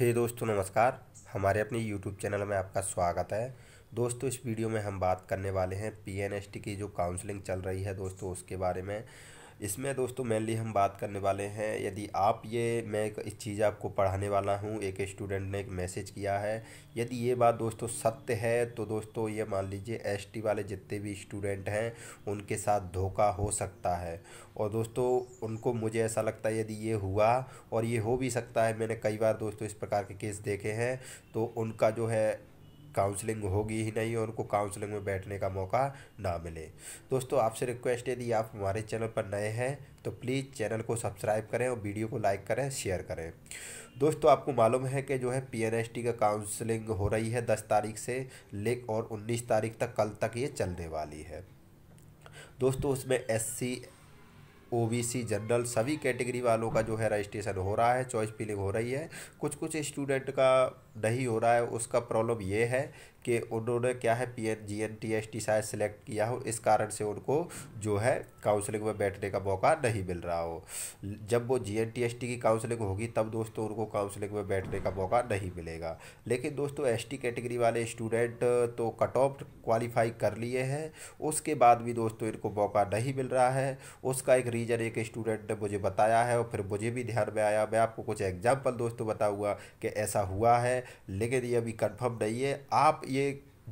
हे hey दोस्तों नमस्कार हमारे अपने यूट्यूब चैनल में आपका स्वागत है दोस्तों इस वीडियो में हम बात करने वाले हैं पीएनएसटी की जो काउंसलिंग चल रही है दोस्तों उसके बारे में इसमें दोस्तों मेनली हम बात करने वाले हैं यदि आप ये मैं एक इस चीज़ आपको पढ़ाने वाला हूँ एक स्टूडेंट ने एक मैसेज किया है यदि ये बात दोस्तों सत्य है तो दोस्तों ये मान लीजिए एसटी वाले जितने भी स्टूडेंट हैं उनके साथ धोखा हो सकता है और दोस्तों उनको मुझे ऐसा लगता है यदि ये हुआ और ये हो भी सकता है मैंने कई बार दोस्तों इस प्रकार के केस देखे हैं तो उनका जो है काउंसलिंग होगी ही नहीं और उनको काउंसलिंग में बैठने का मौका ना मिले दोस्तों आपसे रिक्वेस्ट यदि आप हमारे चैनल पर नए हैं तो प्लीज़ चैनल को सब्सक्राइब करें और वीडियो को लाइक करें शेयर करें दोस्तों आपको मालूम है कि जो है पीएनएसटी का काउंसलिंग हो रही है दस तारीख से ले और उन्नीस तारीख तक कल तक ये चलने वाली है दोस्तों उसमें एससी ओबीसी जनरल सभी कैटेगरी वालों का जो है रजिस्ट्रेशन हो रहा है चॉइस फिलिंग हो रही है कुछ कुछ स्टूडेंट का नहीं हो रहा है उसका प्रॉब्लम ये है कि उन्होंने क्या है P N G N T S T शायद सेलेक्ट किया हो इस कारण से उनको जो है काउंसलिंग में बैठने का मौका नहीं मिल रहा हो जब वो G N T S T की काउंसलिंग होगी तब दोस्तों उनको काउंसलिंग में बैठने का मौका नहीं मिलेगा लेकिन दोस्तों एस टी कैटेगरी वाले स्टूडेंट तो कट ऑफ क्वालिफाई कर लिए हैं उसके बाद भी दोस्तों इनको मौका नहीं मिल रहा है उसका एक रीज़न एक स्टूडेंट ने मुझे बताया है और फिर मुझे भी ध्यान में आया मैं आपको कुछ एग्जाम्पल दोस्तों बताऊँगा कि ऐसा हुआ है है लेकिन ये अभी कंफर्म नहीं है आप ये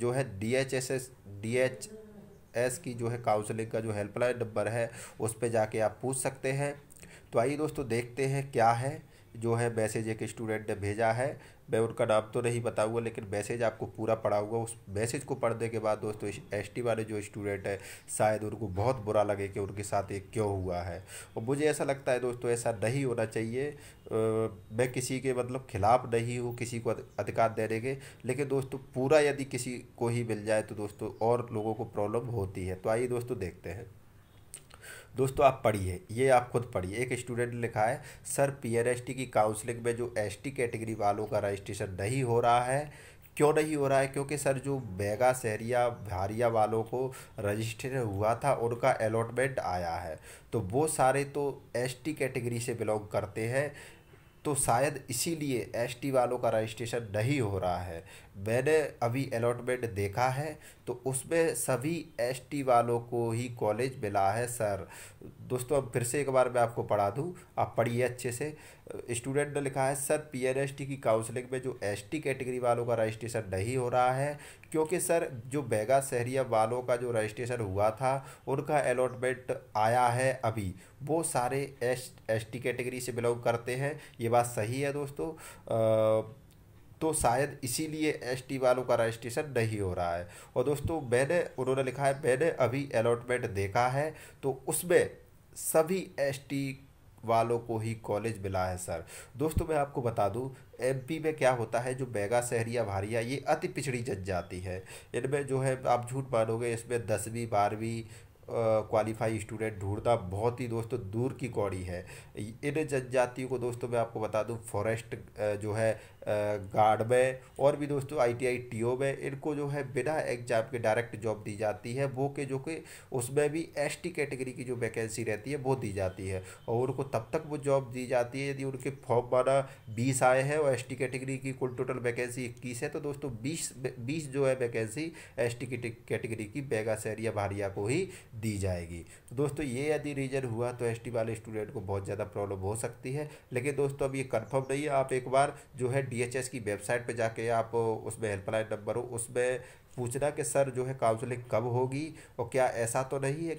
जो है D H S S D H S की जो है काउंसलिंग का जो हेल्पलाइन नंबर है उस पर जाके आप पूछ सकते हैं तो आइए दोस्तों देखते हैं क्या है जो है मैसेज एक स्टूडेंट ने भेजा है मैं उनका नाम तो नहीं बताऊंगा लेकिन मैसेज आपको पूरा हुआ उस मैसेज को पढ़ने के बाद दोस्तों एस टी वाले जो स्टूडेंट है शायद उनको बहुत बुरा लगे कि उनके साथ ये क्यों हुआ है और मुझे ऐसा लगता है दोस्तों ऐसा नहीं होना चाहिए मैं किसी के मतलब खिलाफ नहीं हूँ किसी को अधिकार देने के लेकिन दोस्तों पूरा यदि किसी को ही मिल जाए तो दोस्तों और लोगों को प्रॉब्लम होती है तो आइए दोस्तों देखते हैं दोस्तों आप पढ़िए ये आप खुद पढ़िए एक स्टूडेंट ने लिखा है सर पीआरएसटी की काउंसलिंग में जो एसटी कैटेगरी वालों का रजिस्ट्रेशन नहीं हो रहा है क्यों नहीं हो रहा है क्योंकि सर जो बैगा सहरिया भारिया वालों को रजिस्टर हुआ था उनका अलॉटमेंट आया है तो वो सारे तो एसटी कैटेगरी से बिलोंग करते हैं तो शायद इसीलिए एसटी वालों का रजिस्ट्रेशन नहीं हो रहा है मैंने अभी अलॉटमेंट देखा है तो उसमें सभी एसटी वालों को ही कॉलेज मिला है सर दोस्तों अब फिर से एक बार मैं आपको पढ़ा दूँ आप पढ़िए अच्छे से स्टूडेंट ने लिखा है सर पीएनएसटी की काउंसलिंग में जो एसटी कैटेगरी वालों का रजिस्ट्रेशन नहीं हो रहा है क्योंकि सर जो बैगा शहरिया वालों का जो रजिस्ट्रेशन हुआ था उनका अलॉटमेंट आया है अभी वो सारे एस एस कैटेगरी से बिलोंग करते हैं ये बात बात सही है दोस्तों तो शायद इसीलिए एसटी वालों का रजिस्ट्रेशन नहीं हो रहा है और दोस्तों मैंने उन्होंने लिखा है मैंने अभी अलॉटमेंट देखा है तो उसमें सभी एसटी वालों को ही कॉलेज मिला है सर दोस्तों मैं आपको बता दूं एमपी में क्या होता है जो बैगा सहरिया भारिया ये अति पिछड़ी जनजाति है इनमें जो है आप झूठ मानोगे इसमें दसवीं बारहवीं क्वालिफाई स्टूडेंट ढूंढना बहुत ही दोस्तों दूर की कौड़ी है इन जनजातियों को दोस्तों मैं आपको बता दूं फॉरेस्ट जो है गार्ड में और भी दोस्तों I T I T O में इनको जो है बिना एग्जाम के डायरेक्ट जॉब दी जाती है वो के जो कि उसमें भी एस टी कैटेगरी की जो वैकेंसी रहती है वो दी जाती है और उनको तब तक वो जॉब दी जाती है यदि उनके फॉर्म माना बीस आए हैं और एस टी कैटेगरी की कुल टोटल वैकेंसी इक्कीस है तो दोस्तों बीस बीस जो है वैकेंसी एस टी कैटेगरी की बेगा सैरिया भारिया को ही दी जाएगी तो दोस्तों ये यदि रीजन हुआ तो एसटी वाले स्टूडेंट को बहुत ज़्यादा प्रॉब्लम हो सकती है लेकिन दोस्तों अब ये कंफर्म नहीं है आप एक बार जो है डीएचएस की वेबसाइट पर जाके आप उसमें हेल्पलाइन नंबर हो उसमें पूछना कि सर जो है काउंसलिंग कब होगी और क्या ऐसा तो नहीं है